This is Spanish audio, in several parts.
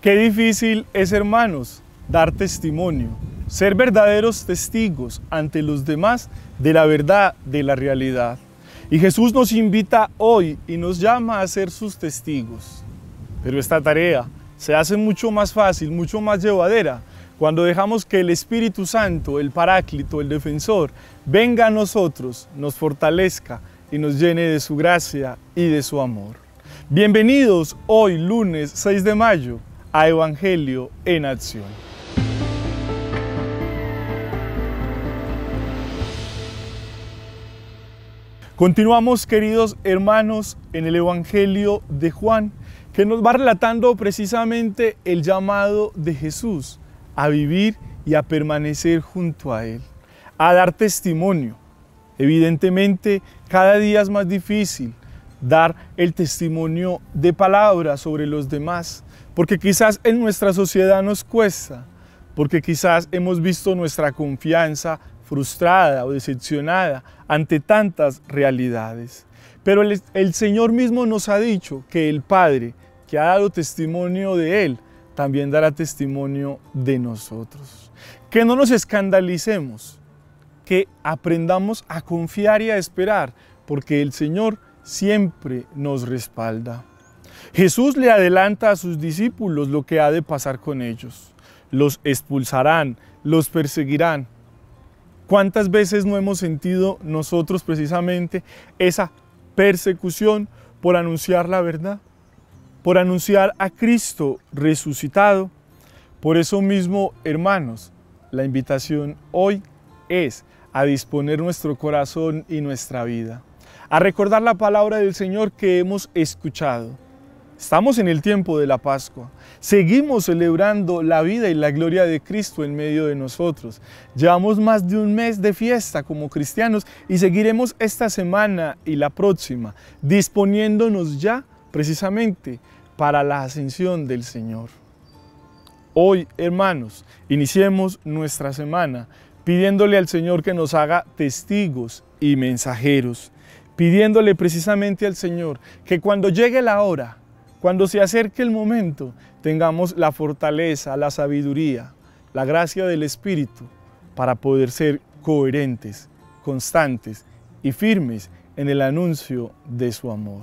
Qué difícil es, hermanos, dar testimonio, ser verdaderos testigos ante los demás de la verdad, de la realidad. Y Jesús nos invita hoy y nos llama a ser sus testigos. Pero esta tarea se hace mucho más fácil, mucho más llevadera, cuando dejamos que el Espíritu Santo, el Paráclito, el Defensor, venga a nosotros, nos fortalezca y nos llene de su gracia y de su amor. Bienvenidos hoy, lunes 6 de mayo, a Evangelio en Acción. Continuamos, queridos hermanos, en el Evangelio de Juan, que nos va relatando precisamente el llamado de Jesús a vivir y a permanecer junto a Él, a dar testimonio. Evidentemente, cada día es más difícil, dar el testimonio de palabra sobre los demás, porque quizás en nuestra sociedad nos cuesta, porque quizás hemos visto nuestra confianza frustrada o decepcionada ante tantas realidades. Pero el, el, Señor mismo nos ha dicho que el Padre, que ha dado testimonio de Él, también dará testimonio de nosotros. Que no nos escandalicemos, que aprendamos a confiar y a esperar, porque el Señor siempre nos respalda. Jesús le adelanta a sus discípulos lo que ha de pasar con ellos. Los expulsarán, los perseguirán. ¿Cuántas veces no hemos sentido nosotros precisamente esa persecución por anunciar la verdad? Por anunciar a Cristo resucitado. Por eso mismo, hermanos, la invitación hoy es a disponer nuestro corazón y nuestra vida a recordar la palabra del Señor que hemos escuchado. Estamos en el tiempo de la Pascua. Seguimos celebrando la vida y la gloria de Cristo en medio de nosotros. Llevamos más de un mes de fiesta como cristianos y seguiremos esta semana y la próxima, disponiéndonos ya precisamente para la ascensión del Señor. Hoy, hermanos, iniciemos nuestra semana pidiéndole al Señor que nos haga testigos y mensajeros pidiéndole precisamente al Señor que cuando llegue la hora, cuando se acerque el momento, tengamos la fortaleza, la sabiduría, la gracia del Espíritu para poder ser coherentes, constantes y firmes en el anuncio de su amor.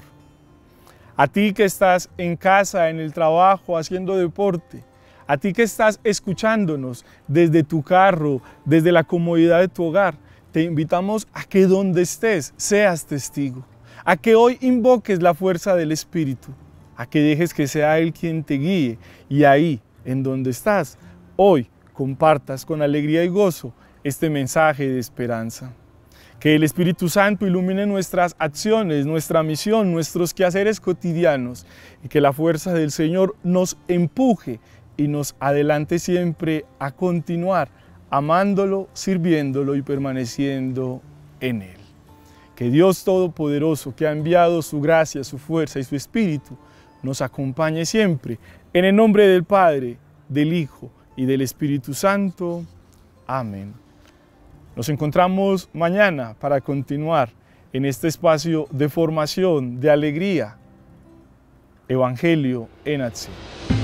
A ti que estás en casa, en el trabajo, haciendo deporte, a ti que estás escuchándonos desde tu carro, desde la comodidad de tu hogar, te invitamos a que donde estés seas testigo, a que hoy invoques la fuerza del Espíritu, a que dejes que sea Él quien te guíe y ahí, en donde estás, hoy compartas con alegría y gozo este mensaje de esperanza. Que el Espíritu Santo ilumine nuestras acciones, nuestra misión, nuestros quehaceres cotidianos y que la fuerza del Señor nos empuje y nos adelante siempre a continuar amándolo, sirviéndolo y permaneciendo en Él. Que Dios Todopoderoso, que ha enviado su gracia, su fuerza y su espíritu, nos acompañe siempre. En el nombre del Padre, del Hijo y del Espíritu Santo. Amén. Nos encontramos mañana para continuar en este espacio de formación, de alegría. Evangelio en acción.